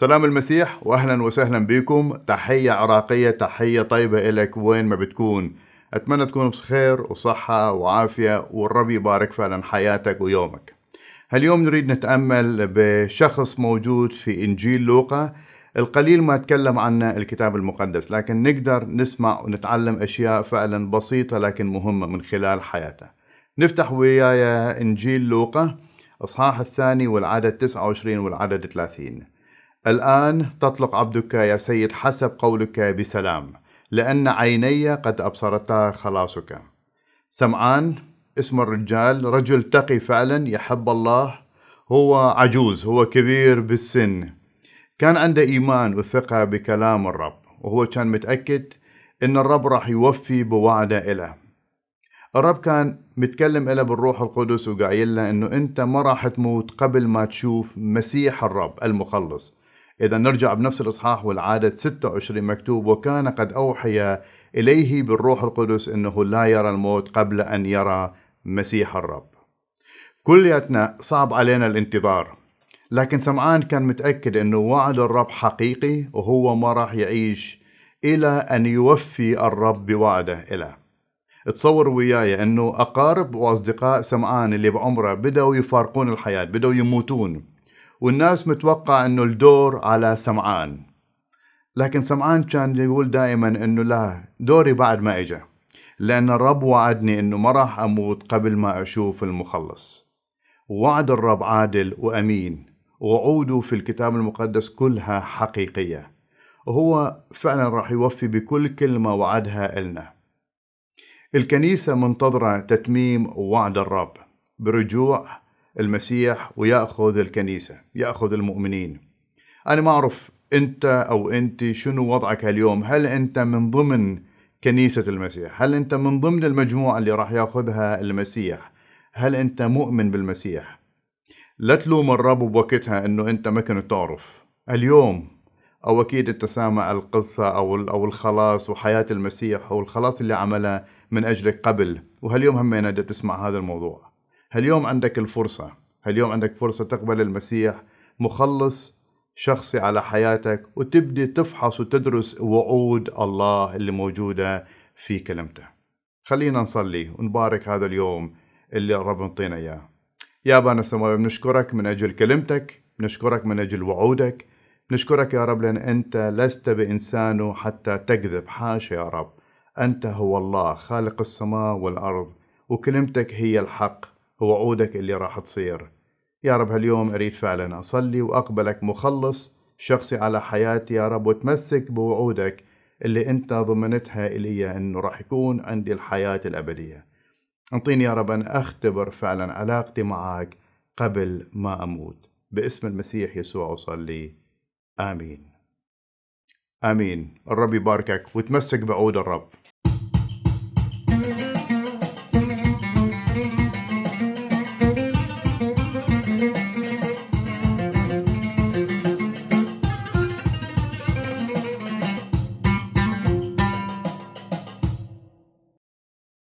سلام المسيح واهلا وسهلا بكم تحية عراقية تحية طيبة إلك وين ما بتكون أتمنى تكون بخير وصحة وعافية والرب يبارك فعلا حياتك ويومك هاليوم نريد نتأمل بشخص موجود في إنجيل لوقا القليل ما تكلم عنه الكتاب المقدس لكن نقدر نسمع ونتعلم أشياء فعلا بسيطة لكن مهمة من خلال حياته نفتح وياي إنجيل لوقا إصحاح الثاني والعدد 29 والعدد 30 الآن تطلق عبدك يا سيد حسب قولك بسلام لأن عيني قد أبصرتا خلاصك سمعان اسم الرجال رجل تقي فعلا يحب الله هو عجوز هو كبير بالسن كان عنده إيمان وثقة بكلام الرب وهو كان متأكد إن الرب راح يوفي بوعده إله الرب كان متكلم إله بالروح القدس وقايل له إنه أنت ما راح تموت قبل ما تشوف مسيح الرب المخلص إذا نرجع بنفس الإصحاح والعدد 26 مكتوب وكان قد أوحي إليه بالروح القدس أنه لا يرى الموت قبل أن يرى مسيح الرب كلياتنا صعب علينا الانتظار لكن سمعان كان متأكد أنه وعد الرب حقيقي وهو ما راح يعيش إلى أن يوفي الرب بوعده إله تصور وياي أنه أقارب وأصدقاء سمعان اللي بعمره بدأوا يفارقون الحياة بدأوا يموتون والناس متوقع انه الدور على سمعان لكن سمعان كان يقول دائما انه لا دوري بعد ما اجى لان الرب وعدني انه ما راح اموت قبل ما اشوف المخلص وعد الرب عادل وامين وعوده في الكتاب المقدس كلها حقيقيه وهو فعلا راح يوفي بكل كلمه وعدها النا الكنيسه منتظره تتميم وعد الرب برجوع المسيح وياخذ الكنيسه ياخذ المؤمنين انا ما اعرف انت او انت شنو وضعك اليوم هل انت من ضمن كنيسه المسيح هل انت من ضمن المجموعه اللي راح ياخذها المسيح هل انت مؤمن بالمسيح لا تلوم الرب بوقتها انه انت ما كنت تعرف اليوم او اكيد انت سامع القصه او او الخلاص وحياه المسيح أو الخلاص اللي عمله من اجلك قبل وهاليوم همين تسمع هذا الموضوع هاليوم عندك الفرصة هاليوم عندك فرصة تقبل المسيح مخلص شخصي على حياتك وتبدي تفحص وتدرس وعود الله اللي موجودة في كلمته خلينا نصلي ونبارك هذا اليوم اللي الرب نطينا إياه يا بنا السماوي بنشكرك من أجل كلمتك بنشكرك من أجل وعودك نشكرك يا رب لأن أنت لست بإنسان حتى تكذب حاشا يا رب أنت هو الله خالق السماء والأرض وكلمتك هي الحق ووعودك اللي راح تصير يا رب هاليوم أريد فعلا أصلي وأقبلك مخلص شخصي على حياتي يا رب وتمسك بوعودك اللي أنت ضمنتها إلي أنه راح يكون عندي الحياة الأبدية أنطيني يا رب أن أختبر فعلا علاقتي معك قبل ما أموت باسم المسيح يسوع أصلي آمين آمين الرب يباركك وتمسك بعود الرب